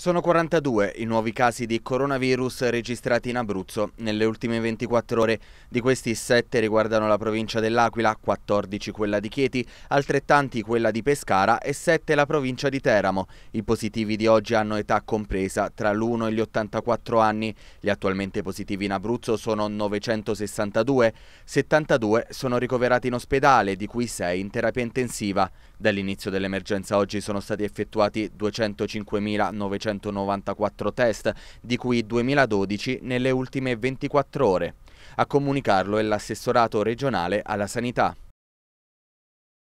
Sono 42 i nuovi casi di coronavirus registrati in Abruzzo nelle ultime 24 ore. Di questi 7 riguardano la provincia dell'Aquila, 14 quella di Chieti, altrettanti quella di Pescara e 7 la provincia di Teramo. I positivi di oggi hanno età compresa tra l'1 e gli 84 anni. Gli attualmente positivi in Abruzzo sono 962, 72 sono ricoverati in ospedale, di cui 6 in terapia intensiva. Dall'inizio dell'emergenza oggi sono stati effettuati 205.900 494 test, di cui 2012 nelle ultime 24 ore. A comunicarlo è l'assessorato regionale alla sanità.